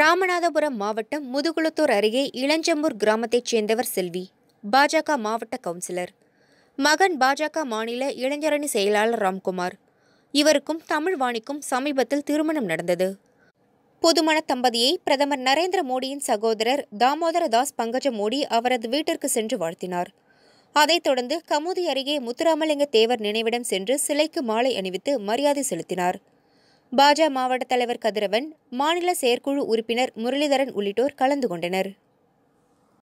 ராமநாதபுரம் மாவட்டம் முதுகுளத்தூர் அருகே இளஞ்சம்பூர் கிராமத்தைச் சேர்ந்தவர் செல்வி பாஜக மாவட்ட கவுன்சிலர் மகன் பாஜக மாநில இளைஞரணி செயலாளர் ராம்குமார் இவருக்கும் தமிழ் வாணிக்கும் சமீபத்தில் திருமணம் நடந்தது புதுமண தம்பதியை பிரதமர் நரேந்திர மோடியின் சகோதரர் தாமோதர தாஸ் பங்கஜ மோடி அவரது வீட்டிற்கு சென்று வாழ்த்தினார் அதைத் தொடர்ந்து கமுதி அருகே முத்துராமலிங்க தேவர் நினைவிடம் சென்று சிலைக்கு மாலை அணிவித்து மரியாதை செலுத்தினார் பாஜ மாவட்ட தலைவர் கதிரவன் மாநில செயற்குழு உறுப்பினர் முரளிதரன் உள்ளிட்டோர் கலந்து கொண்டனர்